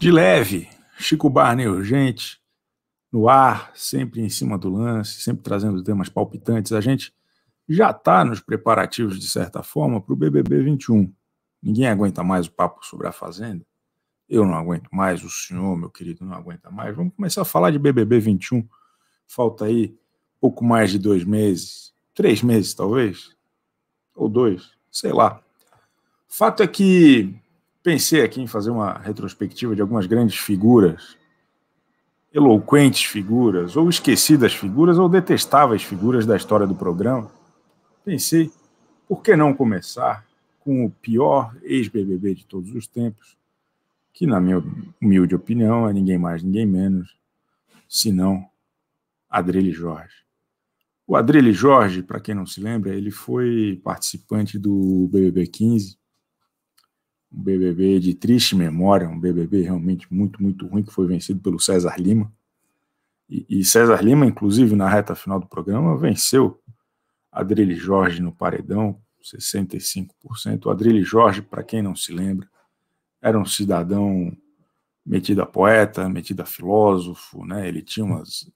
De leve, Chico Barney urgente, no ar, sempre em cima do lance, sempre trazendo temas palpitantes. A gente já está nos preparativos, de certa forma, para o BBB 21. Ninguém aguenta mais o papo sobre a Fazenda. Eu não aguento mais, o senhor, meu querido, não aguenta mais. Vamos começar a falar de BBB 21. Falta aí pouco mais de dois meses, três meses talvez, ou dois, sei lá. Fato é que pensei aqui em fazer uma retrospectiva de algumas grandes figuras, eloquentes figuras, ou esquecidas figuras, ou detestáveis figuras da história do programa. Pensei, por que não começar com o pior ex-BBB de todos os tempos, que, na minha humilde opinião, é ninguém mais, ninguém menos, senão Adrele Jorge. O Adrele Jorge, para quem não se lembra, ele foi participante do BBB 15, um BBB de triste memória, um BBB realmente muito, muito ruim, que foi vencido pelo César Lima. E, e César Lima, inclusive, na reta final do programa, venceu Adrilho Jorge no paredão, 65%. O Jorge, para quem não se lembra, era um cidadão metido a poeta, metido a filósofo, né? ele tinha umas,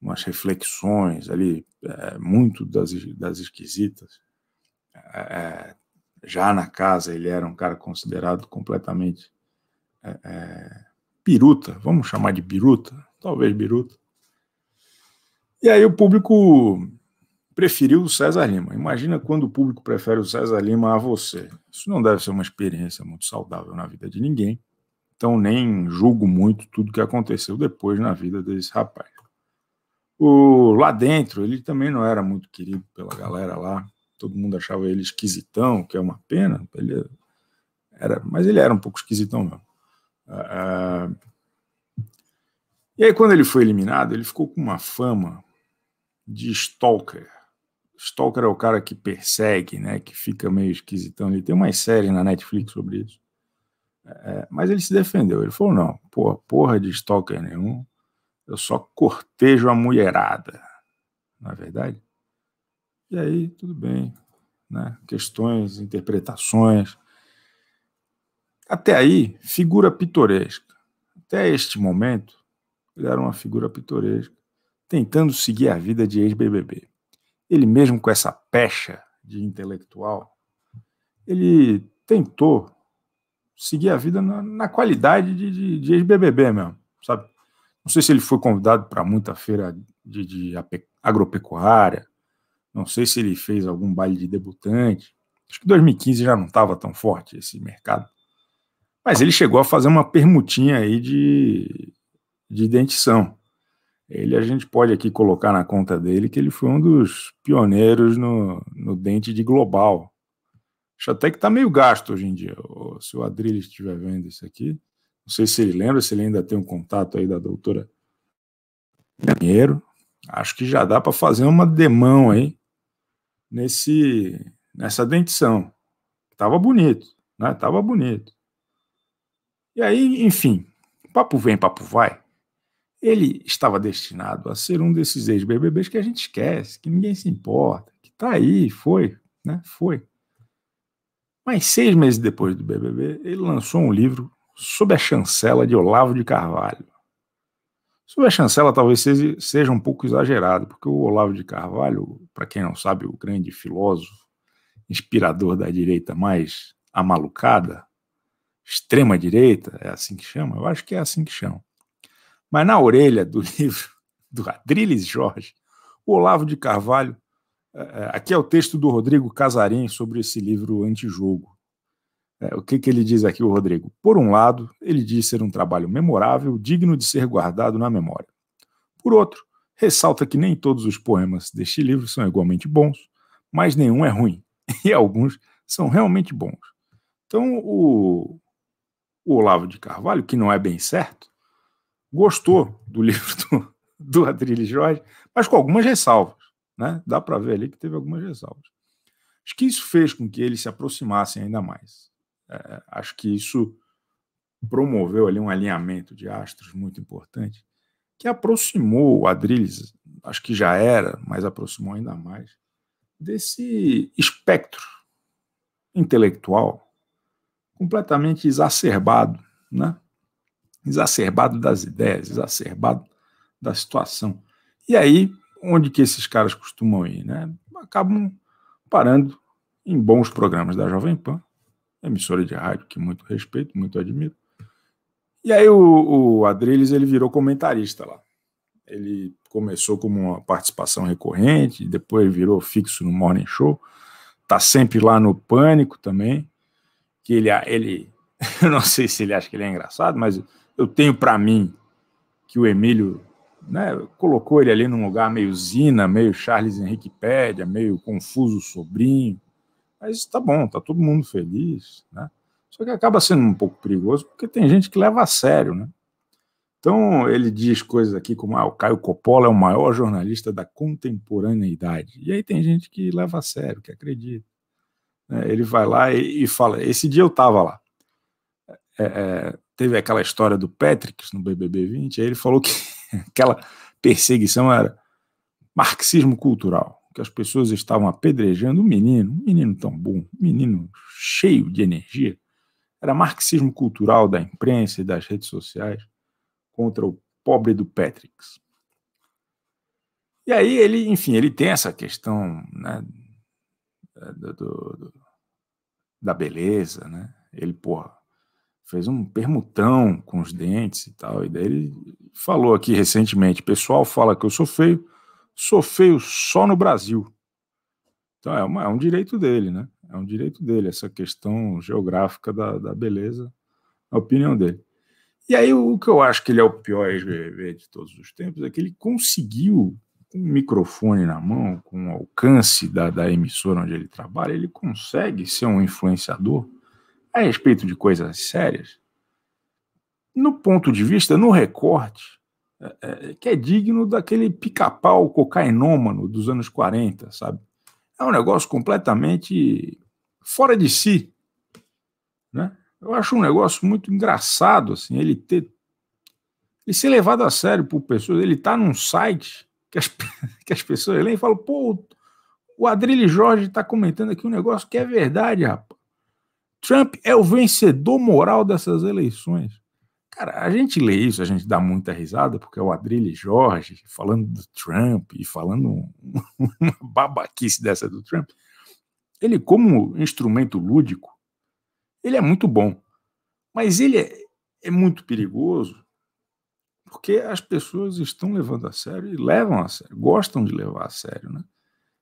umas reflexões ali, é, muito das, das esquisitas. É, é já na casa ele era um cara considerado completamente é, é, biruta, vamos chamar de biruta, talvez biruta. E aí o público preferiu o César Lima. Imagina quando o público prefere o César Lima a você. Isso não deve ser uma experiência muito saudável na vida de ninguém. Então nem julgo muito tudo que aconteceu depois na vida desse rapaz. O, lá dentro, ele também não era muito querido pela galera lá todo mundo achava ele esquisitão, que é uma pena. Ele era, mas ele era um pouco esquisitão mesmo. Ah, ah, e aí, quando ele foi eliminado, ele ficou com uma fama de stalker. Stalker é o cara que persegue, né? Que fica meio esquisitão. Ele tem umas séries na Netflix sobre isso. É, mas ele se defendeu. Ele falou: não, porra, porra de stalker nenhum. Eu só cortejo a mulherada. Na é verdade, e aí, tudo bem, né? Questões, interpretações. Até aí, figura pitoresca. Até este momento, ele era uma figura pitoresca, tentando seguir a vida de ex-BBB. Ele mesmo com essa pecha de intelectual, ele tentou seguir a vida na, na qualidade de, de, de ex-BBB mesmo, sabe? Não sei se ele foi convidado para muita feira de, de agropecuária, não sei se ele fez algum baile de debutante. Acho que 2015 já não estava tão forte esse mercado. Mas ele chegou a fazer uma permutinha aí de, de dentição. Ele a gente pode aqui colocar na conta dele que ele foi um dos pioneiros no, no dente de global. Acho até que está meio gasto hoje em dia. Se o Adrilho estiver vendo isso aqui, não sei se ele lembra, se ele ainda tem um contato aí da doutora dinheiro Acho que já dá para fazer uma demão aí nesse nessa dentição. Tava bonito, né? Tava bonito. E aí, enfim, papo vem, papo vai. Ele estava destinado a ser um desses ex-BBBs que a gente esquece, que ninguém se importa, que tá aí, foi, né? Foi. Mas seis meses depois do BBB, ele lançou um livro sob a chancela de Olavo de Carvalho. Sobre a chancela, talvez seja um pouco exagerado, porque o Olavo de Carvalho, para quem não sabe, o grande filósofo, inspirador da direita mais amalucada, extrema-direita, é assim que chama? Eu acho que é assim que chama. Mas na orelha do livro do Adriles Jorge, o Olavo de Carvalho, é, é, aqui é o texto do Rodrigo Casarim sobre esse livro Antijogo é, o que, que ele diz aqui, o Rodrigo? Por um lado, ele diz ser um trabalho memorável, digno de ser guardado na memória. Por outro, ressalta que nem todos os poemas deste livro são igualmente bons, mas nenhum é ruim, e alguns são realmente bons. Então, o, o Olavo de Carvalho, que não é bem certo, gostou do livro do, do Adrilho Jorge, mas com algumas ressalvas. Né? Dá para ver ali que teve algumas ressalvas. Acho que isso fez com que eles se aproximassem ainda mais. É, acho que isso promoveu ali um alinhamento de astros muito importante, que aproximou o Adrilles, acho que já era, mas aproximou ainda mais, desse espectro intelectual completamente exacerbado, né? Exacerbado das ideias, exacerbado da situação. E aí, onde que esses caras costumam ir, né? Acabam parando em bons programas da Jovem Pan, emissora de rádio que muito respeito, muito admiro. E aí o, o Adriles ele virou comentarista lá. Ele começou como uma participação recorrente, depois virou fixo no Morning Show. Tá sempre lá no Pânico também, que ele ele eu não sei se ele acha que ele é engraçado, mas eu tenho para mim que o Emílio né, colocou ele ali num lugar meio Zina, meio Charles Henrique Pédia, meio Confuso Sobrinho, mas tá bom, tá todo mundo feliz, né? Só que acaba sendo um pouco perigoso porque tem gente que leva a sério, né? Então ele diz coisas aqui como ah, o Caio Coppola é o maior jornalista da contemporaneidade. E aí tem gente que leva a sério, que acredita. Né? Ele vai lá e, fala: esse dia eu estava lá. É, é, teve aquela história do Patrick no BBB 20, aí ele falou que aquela perseguição era marxismo cultural que as pessoas estavam apedrejando o um menino, um menino tão bom, um menino cheio de energia. Era marxismo cultural da imprensa e das redes sociais contra o pobre do Patrix. E aí ele, enfim, ele tem essa questão né, do, do, da beleza, né? Ele, porra, fez um permutão com os dentes e tal, e daí ele falou aqui recentemente, pessoal fala que eu sou feio, sou feio só no Brasil. Então é, uma, é, um direito dele, né? É um direito dele, essa questão geográfica da, da beleza, a opinião dele. E aí o que eu acho que ele é o pior de todos os tempos é que ele conseguiu, com um microfone na mão, com o alcance da, da emissora onde ele trabalha, ele consegue ser um influenciador a respeito de coisas sérias, no ponto de vista, no recorte, é, é, é, que é digno daquele pica-pau cocainômano dos anos 40, sabe? É um negócio completamente fora de si, né? Eu acho um negócio muito engraçado, assim, ele ter ele ser levado a sério por pessoas, ele tá num site que as, que as pessoas leem e falam, pô, o Adrilho Jorge está comentando aqui um negócio que é verdade, rapaz. Trump é o vencedor moral dessas eleições. Cara, a gente lê isso, a gente dá muita risada, porque é o Adrilho Jorge falando do Trump e falando uma babaquice dessa do Trump. Ele, como instrumento lúdico, ele é muito bom, mas ele é, é muito perigoso porque as pessoas estão levando a sério e levam a sério, gostam de levar a sério. Né?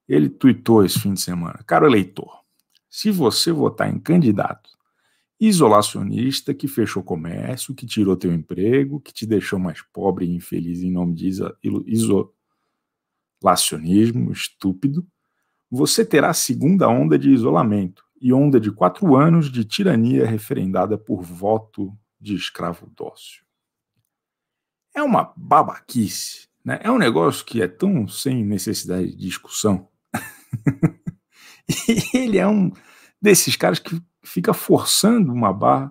Ele tuitou esse fim de semana. Caro eleitor, se você votar em candidato isolacionista que fechou comércio, que tirou teu emprego, que te deixou mais pobre e infeliz em nome de isolacionismo estúpido, você terá a segunda onda de isolamento e onda de quatro anos de tirania referendada por voto de escravo dócil. É uma babaquice, né? É um negócio que é tão sem necessidade de discussão. e ele é um desses caras que fica forçando uma barra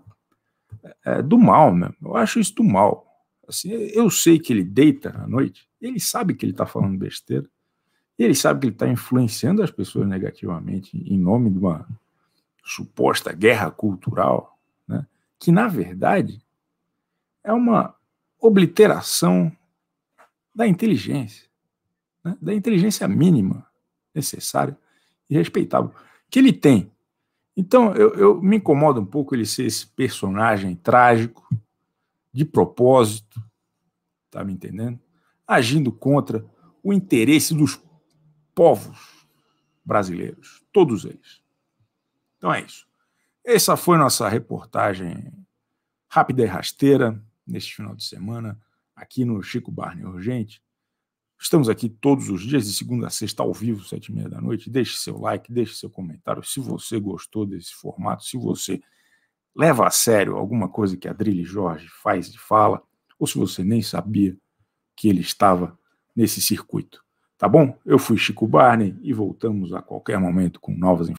é, é do mal, né? Eu acho isso do mal. Assim, eu sei que ele deita à noite, ele sabe que ele está falando besteira, ele sabe que ele está influenciando as pessoas negativamente em nome de uma suposta guerra cultural, né? que na verdade é uma obliteração da inteligência, né? da inteligência mínima necessária e respeitável que ele tem então, eu, eu me incomoda um pouco ele ser esse personagem trágico, de propósito, tá me entendendo? Agindo contra o interesse dos povos brasileiros, todos eles. Então é isso. Essa foi nossa reportagem rápida e rasteira neste final de semana aqui no Chico Barney Urgente. Estamos aqui todos os dias, de segunda a sexta, ao vivo, sete e meia da noite. Deixe seu like, deixe seu comentário. Se você gostou desse formato, se você leva a sério alguma coisa que a Drilly Jorge faz e fala, ou se você nem sabia que ele estava nesse circuito. Tá bom? Eu fui Chico Barney e voltamos a qualquer momento com novas informações.